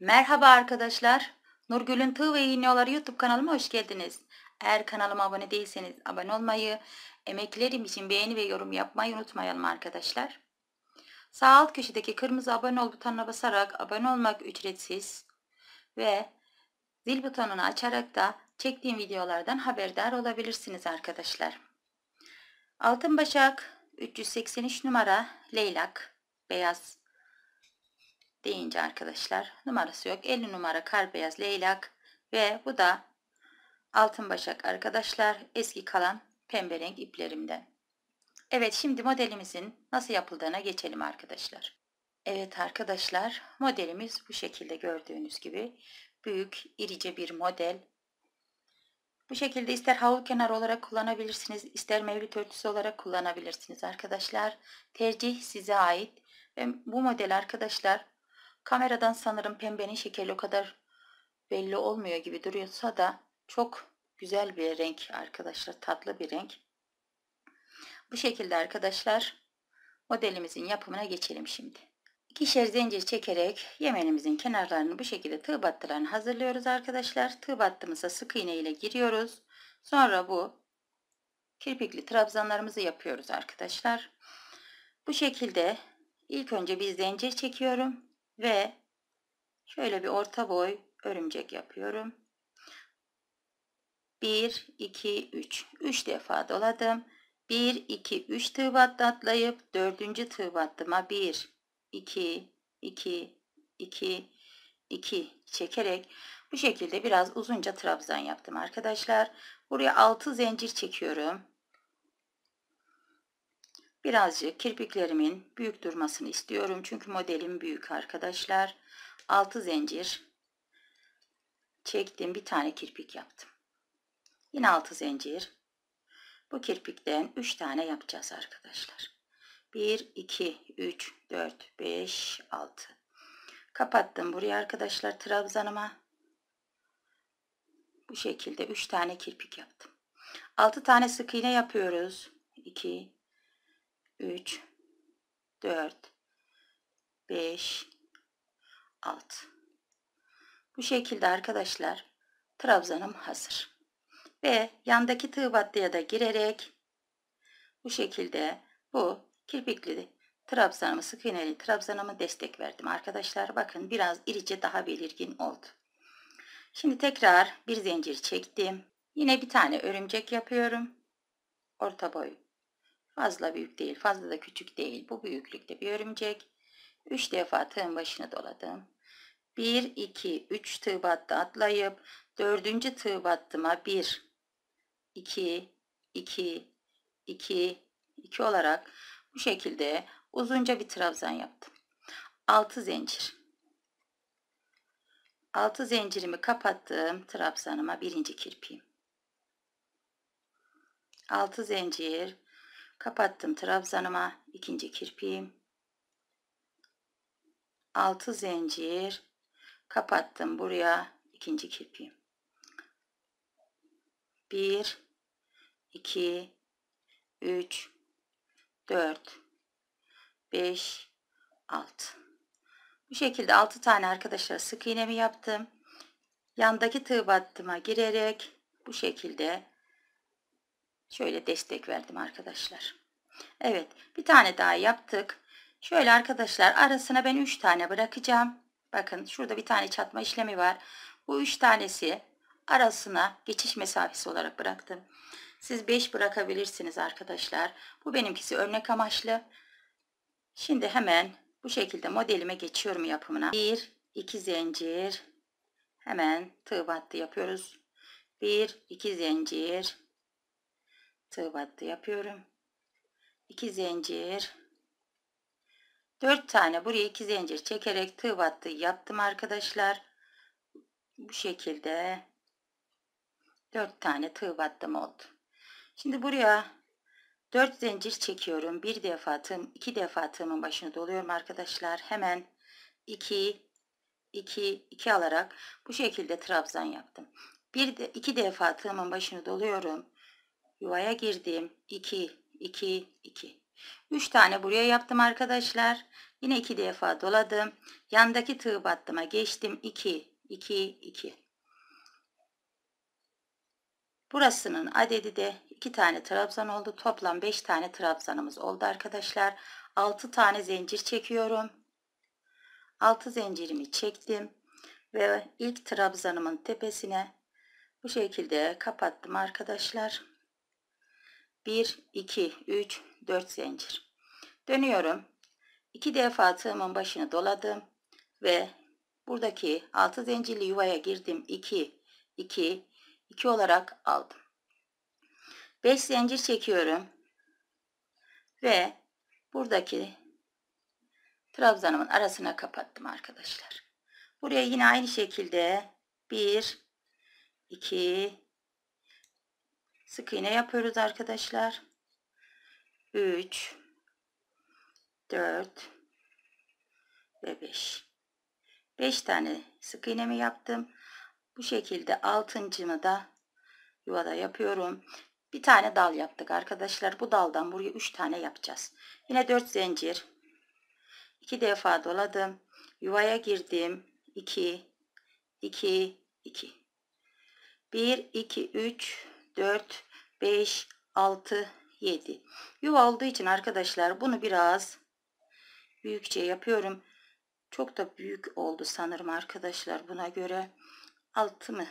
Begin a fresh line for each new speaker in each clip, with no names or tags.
Merhaba arkadaşlar. Nurgül'ün Tığ ve İğneoları YouTube kanalıma hoş geldiniz. Eğer kanalıma abone değilseniz abone olmayı, emeklerim için beğeni ve yorum yapmayı unutmayalım arkadaşlar. Sağ alt köşedeki kırmızı abone ol butonuna basarak abone olmak ücretsiz ve zil butonunu açarak da çektiğim videolardan haberdar olabilirsiniz arkadaşlar. Altın başak 383 numara leylak beyaz deyince arkadaşlar numarası yok. 50 numara kar beyaz leylak ve bu da altın başak arkadaşlar eski kalan pembe renk iplerimde. Evet şimdi modelimizin nasıl yapıldığına geçelim arkadaşlar. Evet arkadaşlar modelimiz bu şekilde gördüğünüz gibi büyük irice bir model. Bu şekilde ister havlu kenar olarak kullanabilirsiniz ister mevlüt örtüsü olarak kullanabilirsiniz arkadaşlar. Tercih size ait. Ve bu model arkadaşlar Kameradan sanırım pembenin şekeri o kadar belli olmuyor gibi duruyorsa da çok güzel bir renk arkadaşlar. Tatlı bir renk. Bu şekilde arkadaşlar modelimizin yapımına geçelim şimdi. İkişer zincir çekerek yemenimizin kenarlarını bu şekilde tığ battılarını hazırlıyoruz arkadaşlar. Tığ battığımıza sık iğne ile giriyoruz. Sonra bu kirpikli trabzanlarımızı yapıyoruz arkadaşlar. Bu şekilde ilk önce bir zincir çekiyorum ve şöyle bir orta boy örümcek yapıyorum. 1 2 3 3 defa doladım. 1 2 3 tığ atlayıp 4. tığ battıma 1 2 2 2 2 çekerek bu şekilde biraz uzunca trabzan yaptım arkadaşlar. Buraya 6 zincir çekiyorum. Birazcık kirpiklerimin büyük durmasını istiyorum. Çünkü modelim büyük arkadaşlar. 6 zincir çektim. Bir tane kirpik yaptım. Yine 6 zincir. Bu kirpikten 3 tane yapacağız arkadaşlar. 1, 2, 3, 4, 5, 6. Kapattım buraya arkadaşlar trabzanıma. Bu şekilde 3 tane kirpik yaptım. 6 tane sık iğne yapıyoruz. 2, 3 4 5 6 Bu şekilde arkadaşlar trabzanım hazır. Ve yandaki tığ battıya da girerek bu şekilde bu kirpikli trabzanımı sık iğneli trabzanımı destek verdim arkadaşlar. Bakın biraz irice daha belirgin oldu. Şimdi tekrar bir zincir çektim. Yine bir tane örümcek yapıyorum. Orta boy Fazla büyük değil, fazla da küçük değil. Bu büyüklükte bir örümcek. 3 defa tığın başını doladım. 1, 2, 3 tığ battı atlayıp 4. tığ battıma 1, 2, 2, 2, 2 olarak bu şekilde uzunca bir trabzan yaptım. 6 zincir. 6 zincirimi kapattım. Trabzanıma birinci kirpiyim. 6 zincir Kapattım trabzanıma ikinci kirpiğim. 6 zincir kapattım buraya ikinci kirpiğim. 1 2 3 4 5 6 Bu şekilde 6 tane arkadaşlar sık iğnemi yaptım. Yandaki tığ battıma girerek bu şekilde Şöyle destek verdim arkadaşlar. Evet bir tane daha yaptık. Şöyle arkadaşlar arasına ben 3 tane bırakacağım. Bakın şurada bir tane çatma işlemi var. Bu 3 tanesi arasına geçiş mesafesi olarak bıraktım. Siz 5 bırakabilirsiniz arkadaşlar. Bu benimkisi örnek amaçlı. Şimdi hemen bu şekilde modelime geçiyorum yapımına. 1, 2 zincir. Hemen tığ battı yapıyoruz. 1, 2 zincir tığ battı yapıyorum. 2 zincir 4 tane buraya 2 zincir çekerek tığ battı yaptım arkadaşlar. Bu şekilde 4 tane tığ battım oldu. Şimdi buraya 4 zincir çekiyorum. Bir defa tığım, iki defa tığımın başını doluyorum arkadaşlar. Hemen 2 2 2 alarak bu şekilde trabzan yaptım. Bir de iki defa tığımın başını doluyorum. Yuvaya girdim. 2, 2, 2. 3 tane buraya yaptım arkadaşlar. Yine 2 defa doladım. Yandaki tığ battıma geçtim. 2, 2, 2. Burasının adedi de 2 tane trabzan oldu. Toplam 5 tane trabzanımız oldu arkadaşlar. 6 tane zincir çekiyorum. 6 zincirimi çektim. Ve ilk trabzanımın tepesine bu şekilde kapattım arkadaşlar. 1, 2, 3, 4 zincir. Dönüyorum. 2 defa tığımın başını doladım ve buradaki 6 zincirli yuvaya girdim. 2, 2, 2 olarak aldım. 5 zincir çekiyorum. Ve buradaki trabzanımın arasına kapattım arkadaşlar. Buraya yine aynı şekilde 1, 2, sık iğne yapıyoruz arkadaşlar. 3 4 ve 5 5 tane sık iğnemi yaptım. Bu şekilde altıncımı da yuvada yapıyorum. Bir tane dal yaptık arkadaşlar. Bu daldan buraya 3 tane yapacağız. Yine 4 zincir. 2 defa doladım. Yuvaya girdim. 2 2 2 1 2 3 4, 5, 6, 7. Yuva olduğu için arkadaşlar bunu biraz büyükçe yapıyorum. Çok da büyük oldu sanırım arkadaşlar buna göre. Altı mı?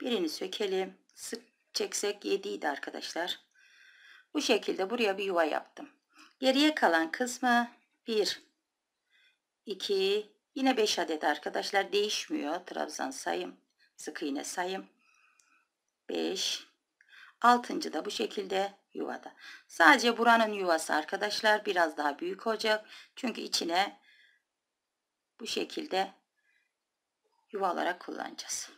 Birini sökelim. Sık çeksek 7 idi arkadaşlar. Bu şekilde buraya bir yuva yaptım. Geriye kalan kısmı 1, 2, yine 5 adet arkadaşlar değişmiyor. Trabzan sayım, sık iğne sayım. 5 altıncı da bu şekilde yuvada. Sadece buranın yuvası arkadaşlar biraz daha büyük olacak. Çünkü içine bu şekilde yuva olarak kullanacağız.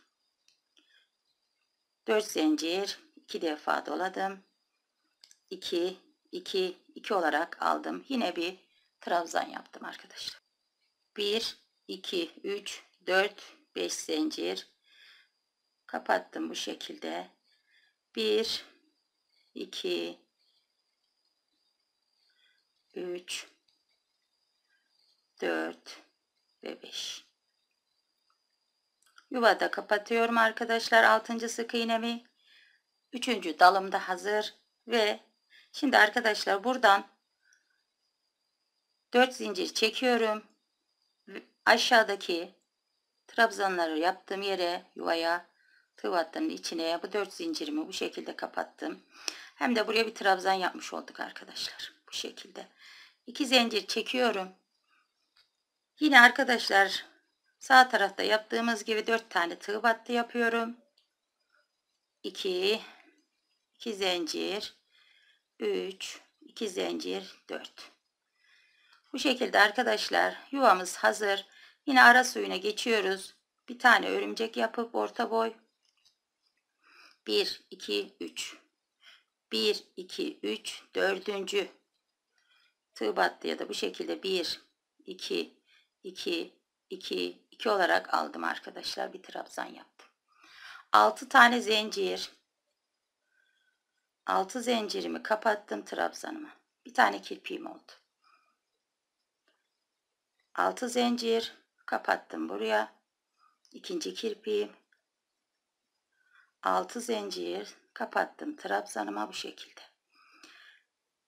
4 zincir 2 defa doladım. 2 2 2 olarak aldım. Yine bir trabzan yaptım arkadaşlar. 1 2 3 4 5 zincir kapattım bu şekilde 1 2 3 4 ve 5 yuvada kapatıyorum arkadaşlar 6. sık iğnemi 3. dalımda hazır ve şimdi arkadaşlar buradan 4 zincir çekiyorum aşağıdaki trabzanları yaptığım yere yuvaya tığ attığımın içine bu dört zincirimi bu şekilde kapattım. Hem de buraya bir trabzan yapmış olduk arkadaşlar. Bu şekilde. İki zincir çekiyorum. Yine arkadaşlar sağ tarafta yaptığımız gibi dört tane tığ battı yapıyorum. İki, iki zincir üç, iki zincir dört. bu şekilde arkadaşlar yuvamız hazır yine ara suyuna geçiyoruz bir tane örümcek yapıp orta boy 1, 2, 3. 1, 2, 3, dördüncü. Tığ battı ya da bu şekilde 1, 2, 2, 2, 2 olarak aldım arkadaşlar. Bir trabzan yaptım. 6 tane zincir. 6 zincirimi kapattım trabzanımı. Bir tane kirpiğim oldu. 6 zincir kapattım buraya. İkinci kirpiğim. 6 zincir kapattım trabzanıma bu şekilde.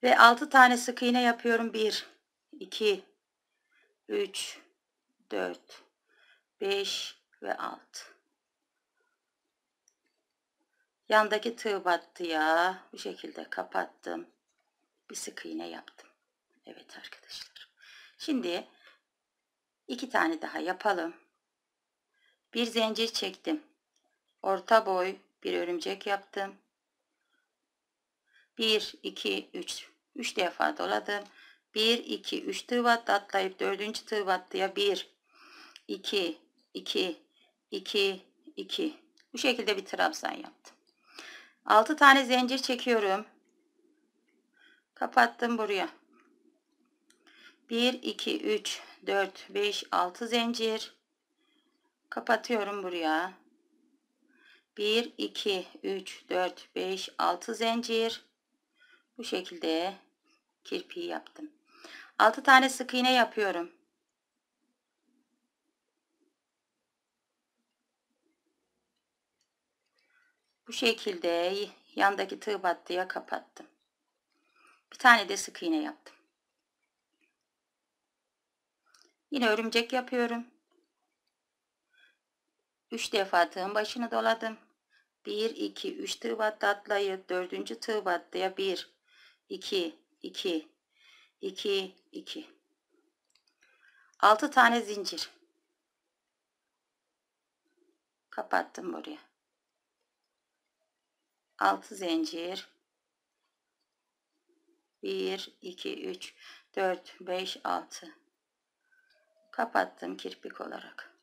Ve 6 tane sık iğne yapıyorum. 1 2 3 4 5 ve 6. Yandaki tığ battı ya. Bu şekilde kapattım. Bir sık iğne yaptım. Evet arkadaşlar. Şimdi iki tane daha yapalım. Bir zincir çektim orta boy bir örümcek yaptım. 1, 2, 3, 3 defa doladım. 1, 2, 3 tığ battı atlayıp 4. tığ battıya 1, 2, 2, 2, 2. Bu şekilde bir trabzan yaptım. 6 tane zincir çekiyorum. Kapattım buraya. 1, 2, 3, 4, 5, 6 zincir. Kapatıyorum buraya. 1 2 3 4 5 6 zincir bu şekilde kirpiği yaptım 6 tane sık iğne yapıyorum bu şekilde yandaki tığ battıya kapattım bir tane de sık iğne yaptım yine örümcek yapıyorum 3 defa tığın başını doladım 1, 2, 3 tığ battı atlayıp 4. tığ battıya 1, 2, 2, 2, 2. 6 tane zincir. Kapattım buraya. 6 zincir. 1, 2, 3, 4, 5, 6. Kapattım kirpik olarak.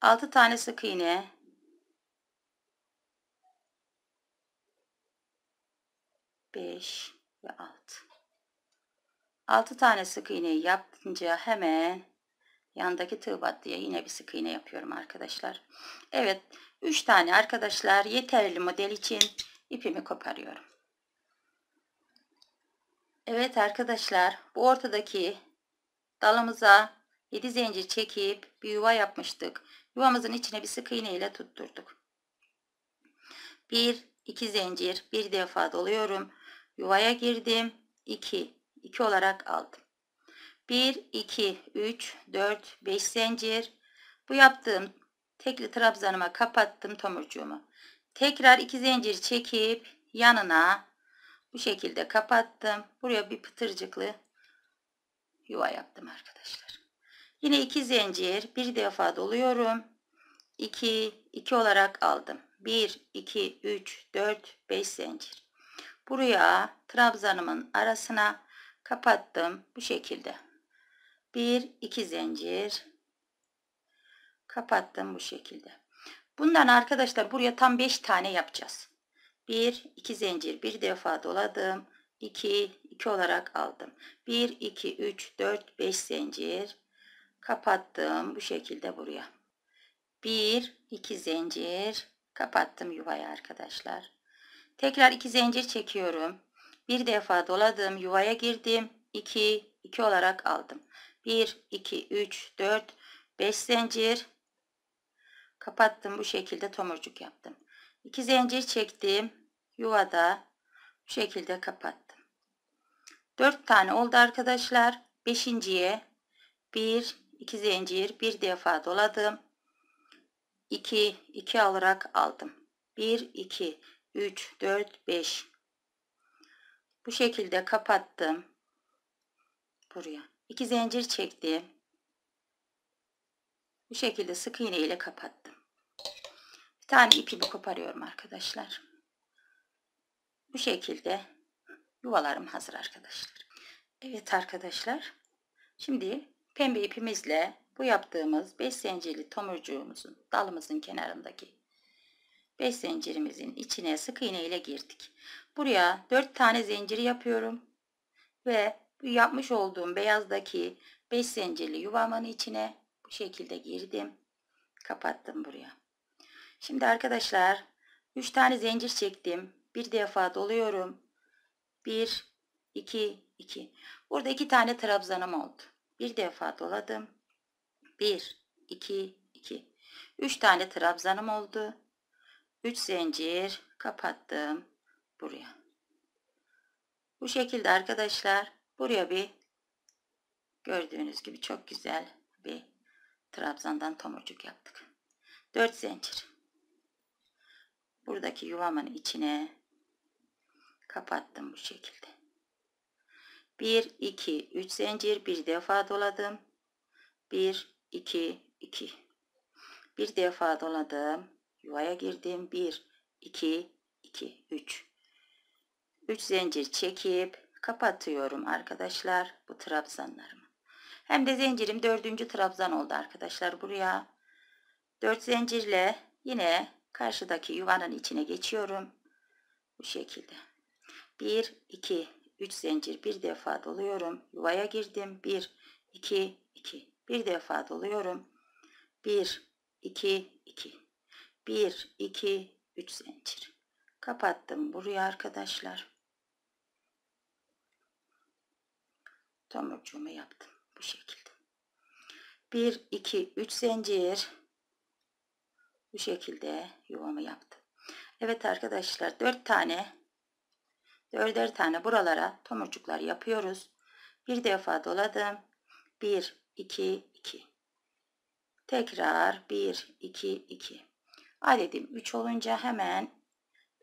6 tane sık iğne. 5 ve 6. 6 tane sık iğneyi yapınca hemen yandaki tığ battıya yine bir sık iğne yapıyorum arkadaşlar. Evet 3 tane arkadaşlar yeterli model için ipimi koparıyorum. Evet arkadaşlar bu ortadaki dalımıza 7 zincir çekip bir yuva yapmıştık. Yuvamızın içine bir sık iğne ile tutturduk. 1 2 zincir bir defa doluyorum. Yuvaya girdim. 2. 2 olarak aldım. 1, 2, 3, 4, 5 zincir. Bu yaptığım tekli trabzanıma kapattım tomurcuğumu. Tekrar 2 zincir çekip yanına bu şekilde kapattım. Buraya bir pıtırcıklı yuva yaptım arkadaşlar. Yine 2 zincir bir defa doluyorum. 2, 2 olarak aldım. 1, 2, 3, 4, 5 zincir. Buraya trabzanımın arasına kapattım. Bu şekilde. 1 2 zincir kapattım bu şekilde. Bundan arkadaşlar buraya tam 5 tane yapacağız. 1 2 zincir bir defa doladım. 2 2 olarak aldım. 1 2 3 4 5 zincir kapattım bu şekilde buraya. 1 2 zincir kapattım yuvayı arkadaşlar. Tekrar 2 zincir çekiyorum. Bir defa doladım, yuvaya girdim. 2, 2 olarak aldım. 1, 2, 3, 4, 5 zincir. Kapattım bu şekilde tomurcuk yaptım. 2 zincir çektim. Yuvada bu şekilde kapattım. 4 tane oldu arkadaşlar. 5.ye 1, 2 zincir, bir defa doladım. 2, 2 alarak aldım. 1, 2, 3 4 5 bu şekilde kapattım buraya 2 zincir çektim bu şekilde sık iğne ile kapattım bir tane ipimi koparıyorum arkadaşlar bu şekilde yuvalarım hazır arkadaşlar Evet arkadaşlar şimdi pembe ipimizle bu yaptığımız 5 zincirli tomurcuğumuzun dalımızın kenarındaki 5 zincirimizin içine sık iğne ile girdik. Buraya 4 tane zincir yapıyorum. Ve yapmış olduğum beyazdaki 5 zincirli yuvamın içine bu şekilde girdim. Kapattım buraya. Şimdi arkadaşlar 3 tane zincir çektim. Bir defa doluyorum. 1 2 2. Burada 2 tane trabzanım oldu. Bir defa doladım. 1 2 2. 3 tane trabzanım oldu. 3 zincir kapattım buraya. Bu şekilde arkadaşlar buraya bir gördüğünüz gibi çok güzel bir trabzandan tomurcuk yaptık. 4 zincir. Buradaki yuvamın içine kapattım bu şekilde. 1 2 3 zincir bir defa doladım. 1 2 2 bir defa doladım Yuvaya girdim. 1, 2, 2, 3. 3 zincir çekip kapatıyorum arkadaşlar bu trabzanlarımı. Hem de zincirim dördüncü trabzan oldu arkadaşlar buraya. 4 zincirle yine karşıdaki yuvanın içine geçiyorum. Bu şekilde. 1, 2, 3 zincir bir defa doluyorum. Yuvaya girdim. 1, 2, 2. Bir defa doluyorum. 1, 2, 2. 1, 2, 3 zincir. Kapattım burayı arkadaşlar. Tomurcuğumu yaptım bu şekilde. 1, 2, 3 zincir. Bu şekilde yuvamı yaptım. Evet arkadaşlar 4 tane 4'er tane buralara tomurcuklar yapıyoruz. Bir defa doladım. 1, 2, 2. Tekrar 1, 2, 2. Adedim 3 olunca hemen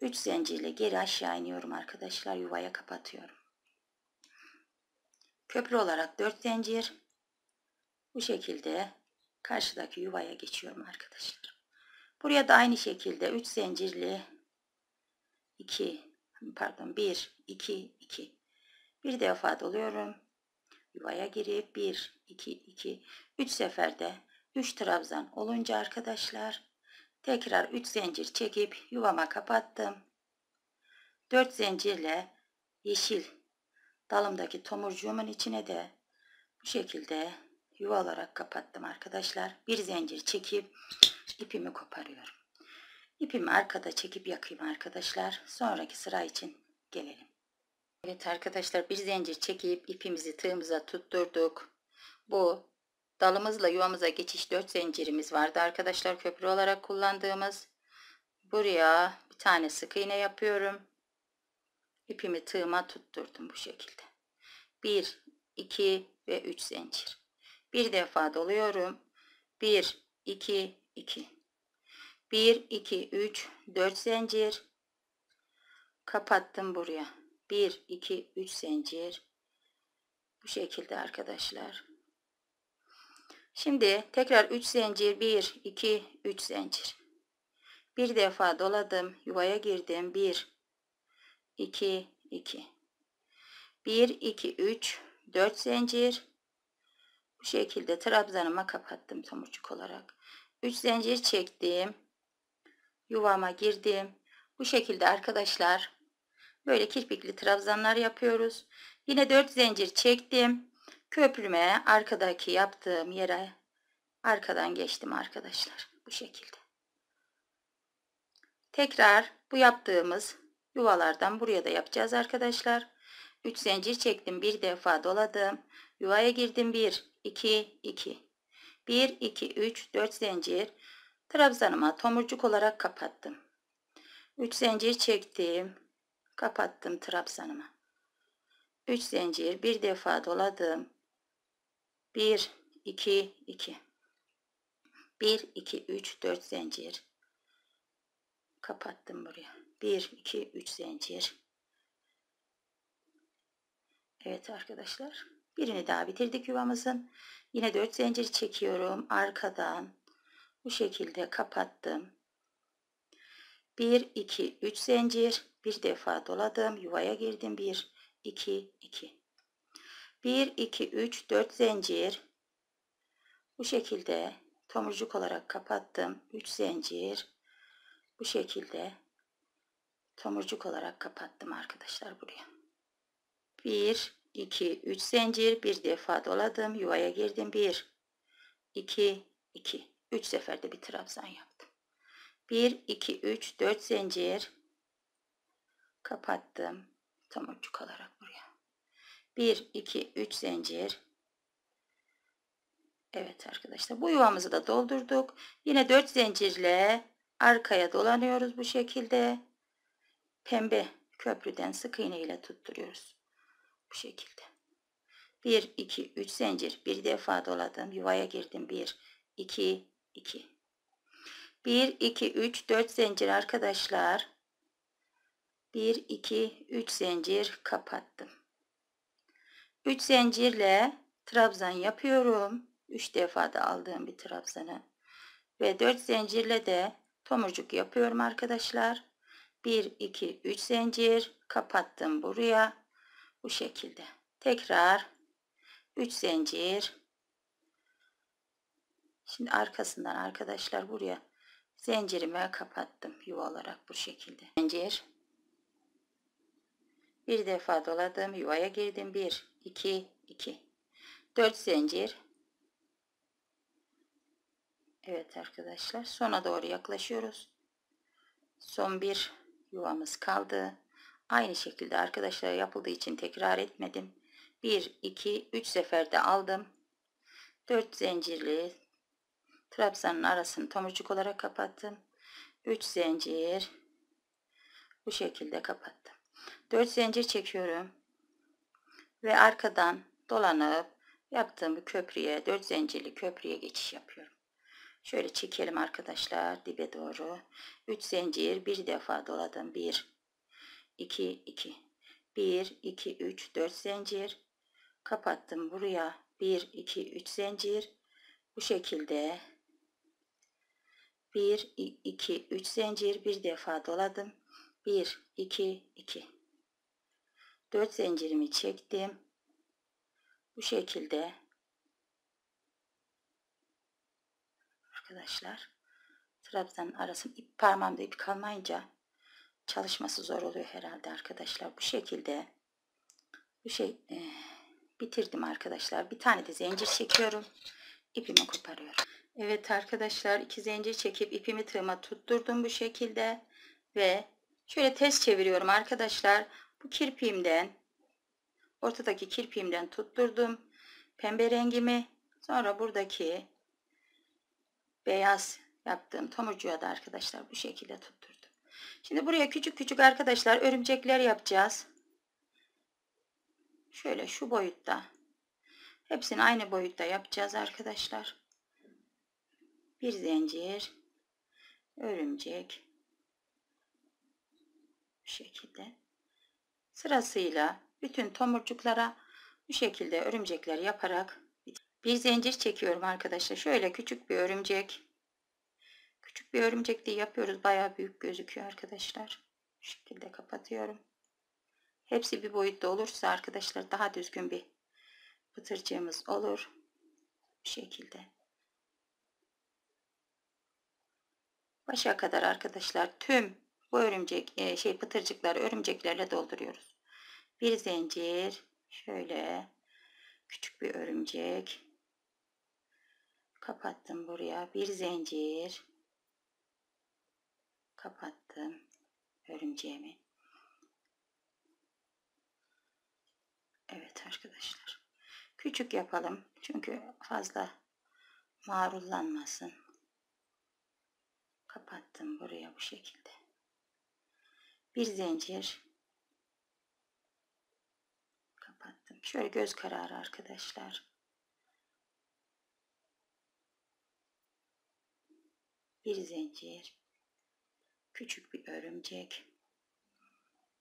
3 zincirle geri aşağı iniyorum arkadaşlar. Yuvaya kapatıyorum. Köprü olarak 4 zincir. Bu şekilde karşıdaki yuvaya geçiyorum arkadaşlar. Buraya da aynı şekilde 3 zincirli 2 pardon 1 2 2 bir defa doluyorum. Yuvaya girip 1 2 2 3 seferde 3 trabzan olunca arkadaşlar Tekrar 3 zincir çekip yuvama kapattım. 4 zincirle yeşil dalımdaki tomurcuğumun içine de bu şekilde yuva olarak kapattım arkadaşlar. Bir zincir çekip ipimi koparıyorum. İpimi arkada çekip yakayım arkadaşlar. Sonraki sıra için gelelim. Evet arkadaşlar bir zincir çekip ipimizi tığımıza tutturduk. Bu Dalımızla yuvamıza geçiş 4 zincirimiz vardı arkadaşlar köprü olarak kullandığımız. Buraya bir tane sık iğne yapıyorum. ipimi tığıma tutturdum bu şekilde. 1, 2 ve 3 zincir. Bir defa doluyorum. 1, 2, 2. 1, 2, 3, 4 zincir. Kapattım buraya. 1, 2, 3 zincir. Bu şekilde arkadaşlar. Şimdi tekrar 3 zincir 1 2 3 zincir. Bir defa doladım yuvaya girdim 1 2 2 1 2 3 4 zincir bu şekilde trabzanıma kapattım tam olarak 3 zincir çektim yuvama girdim bu şekilde arkadaşlar böyle kirpikli trabzanlar yapıyoruz yine 4 zincir çektim köprüme arkadaki yaptığım yere arkadan geçtim arkadaşlar. Bu şekilde. Tekrar bu yaptığımız yuvalardan buraya da yapacağız arkadaşlar. 3 zincir çektim. Bir defa doladım. Yuvaya girdim. 1, 2, 2. 1, 2, 3, 4 zincir. Trabzanıma tomurcuk olarak kapattım. 3 zincir çektim. Kapattım trabzanıma. 3 zincir. Bir defa doladım. 1, 2, 2. 1, 2, 3, 4 zincir. Kapattım buraya. 1, 2, 3 zincir. Evet arkadaşlar. Birini daha bitirdik yuvamızın. Yine 4 zincir çekiyorum. Arkadan bu şekilde kapattım. 1, 2, 3 zincir. Bir defa doladım. Yuvaya girdim. 1, 2, 2. 1, 2, 3, 4 zincir. Bu şekilde tomurcuk olarak kapattım. 3 zincir bu şekilde tomurcuk olarak kapattım arkadaşlar buraya. 1 2 3 zincir bir defa doladım. Yuvaya girdim. 1 2 2 3 seferde bir trabzan yaptım. 1 2 3 4 zincir kapattım. Tomurcuk olarak buraya. 1 2 3 zincir Evet arkadaşlar bu yuvamızı da doldurduk. Yine 4 zincirle arkaya dolanıyoruz bu şekilde. Pembe köprüden sık iğne ile tutturuyoruz. Bu şekilde. 1 2 3 zincir bir defa doladım. Yuvaya girdim. 1 2 2 1 2 3 4 zincir arkadaşlar. 1 2 3 zincir kapattım. 3 zincirle trabzan yapıyorum. 3 defa da aldığım bir trabzanı ve 4 zincirle de tomurcuk yapıyorum arkadaşlar 1 2 3 zincir kapattım buraya bu şekilde tekrar 3 zincir şimdi arkasından arkadaşlar buraya zincirime kapattım yuva olarak bu şekilde zincir bir defa doladım yuvaya girdim 1 2 2 4 zincir Evet arkadaşlar sona doğru yaklaşıyoruz. Son bir yuvamız kaldı. Aynı şekilde arkadaşlar yapıldığı için tekrar etmedim. 1, 2, 3 seferde aldım. 4 zincirli trabzanın arasını tomurcuk olarak kapattım. 3 zincir bu şekilde kapattım. 4 zincir çekiyorum. Ve arkadan dolanıp yaptığım köprüye 4 zincirli köprüye geçiş yapıyorum. Şöyle çekelim arkadaşlar dibe doğru. 3 zincir bir defa doladım. 1 2 2 1 2 3 4 zincir kapattım buraya 1 2 3 zincir bu şekilde 1 2 3 zincir bir defa doladım 1 2 2 4 zincirimi çektim bu şekilde arkadaşlar. Trabzan arası ip parmağımda ip kalmayınca çalışması zor oluyor herhalde arkadaşlar. Bu şekilde bu şey e, bitirdim arkadaşlar. Bir tane de zincir çekiyorum. İpimi koparıyorum. Evet arkadaşlar iki zincir çekip ipimi tığıma tutturdum bu şekilde ve şöyle ters çeviriyorum arkadaşlar. Bu kirpiğimden ortadaki kirpiğimden tutturdum pembe rengimi sonra buradaki beyaz yaptığım tomurcuğa da arkadaşlar bu şekilde tutturdum. Şimdi buraya küçük küçük arkadaşlar örümcekler yapacağız. Şöyle şu boyutta. Hepsini aynı boyutta yapacağız arkadaşlar. Bir zincir, örümcek. Bu şekilde. Sırasıyla bütün tomurcuklara bu şekilde örümcekler yaparak bir zincir çekiyorum arkadaşlar. Şöyle küçük bir örümcek. Küçük bir örümcek diye yapıyoruz. Baya büyük gözüküyor arkadaşlar. Şu şekilde kapatıyorum. Hepsi bir boyutta olursa arkadaşlar daha düzgün bir pıtırcığımız olur. Bu şekilde. Başa kadar arkadaşlar tüm bu örümcek e, şey pıtırcıklar örümceklerle dolduruyoruz. Bir zincir şöyle küçük bir örümcek kapattım buraya bir zincir kapattım örümceğimi Evet arkadaşlar küçük yapalım çünkü fazla marullanmasın kapattım buraya bu şekilde bir zincir kapattım şöyle göz kararı arkadaşlar bir zincir, küçük bir örümcek,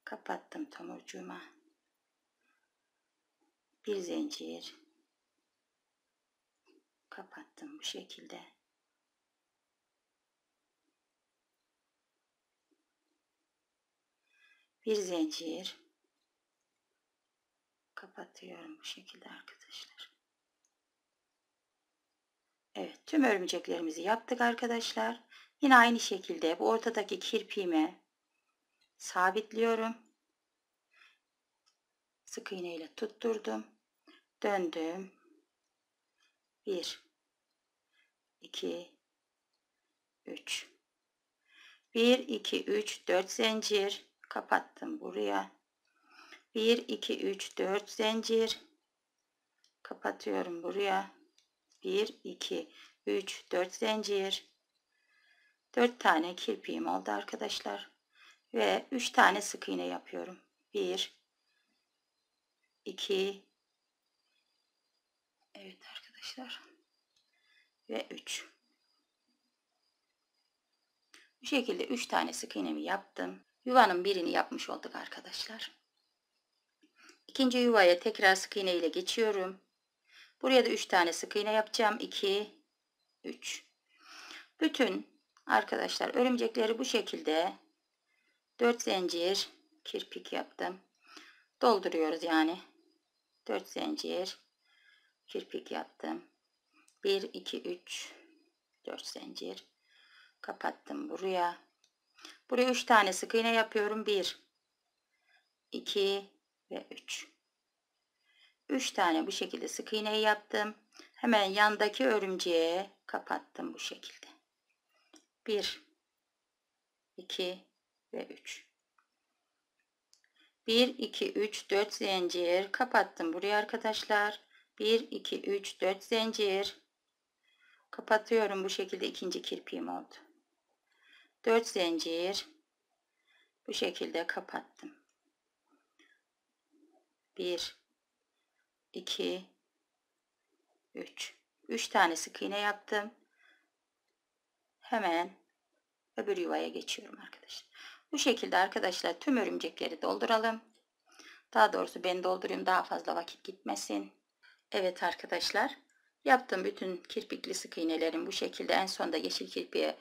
kapattım tomurcuğuma, bir zincir, kapattım bu şekilde. Bir zincir kapatıyorum bu şekilde arkadaşlar. Evet tüm örümceklerimizi yaptık arkadaşlar. Yine aynı şekilde bu ortadaki kirpiğime sabitliyorum. Sık iğne ile tutturdum. Döndüm. 1 2 3 1 2 3 4 zincir kapattım buraya. 1 2 3 4 zincir kapatıyorum buraya. 1 2 3 4 zincir 4 tane kirpiğim oldu arkadaşlar ve 3 tane sık iğne yapıyorum 1 2 Evet arkadaşlar ve 3 bu şekilde 3 tane sık iğnemi yaptım yuvanın birini yapmış olduk arkadaşlar ikinci yuvaya tekrar sık iğne ile geçiyorum Buraya da 3 tane sık iğne yapacağım. 2 3 Bütün arkadaşlar örümcekleri bu şekilde 4 zincir kirpik yaptım. Dolduruyoruz yani. 4 zincir kirpik yaptım. 1 2 3 4 zincir kapattım buraya. Buraya 3 tane sık iğne yapıyorum. 1 2 ve 3 3 tane bu şekilde sık iğne yaptım. Hemen yandaki örümceğe kapattım bu şekilde. 1 2 ve 3 1 2 3 4 zincir kapattım buraya arkadaşlar 1 2 3 4 zincir kapatıyorum bu şekilde ikinci kirpiğim oldu 4 zincir bu şekilde kapattım 1 2 3 3 tane sık iğne yaptım. Hemen öbür yuvaya geçiyorum arkadaşlar. Bu şekilde arkadaşlar tüm örümcekleri dolduralım. Daha doğrusu ben doldurayım daha fazla vakit gitmesin. Evet arkadaşlar yaptığım bütün kirpikli sık iğnelerim bu şekilde en sonda yeşil kirpiğe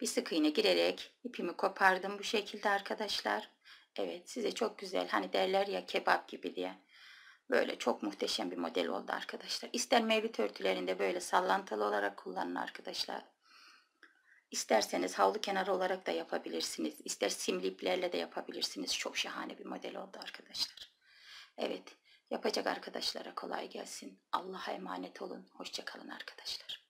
bir sık iğne girerek ipimi kopardım bu şekilde arkadaşlar. Evet size çok güzel hani derler ya kebap gibi diye. Böyle çok muhteşem bir model oldu arkadaşlar. İster mevlüt örtülerinde böyle sallantılı olarak kullanın arkadaşlar. İsterseniz havlu kenarı olarak da yapabilirsiniz. İster simli iplerle de yapabilirsiniz. Çok şahane bir model oldu arkadaşlar. Evet yapacak arkadaşlara kolay gelsin. Allah'a emanet olun. Hoşçakalın arkadaşlar.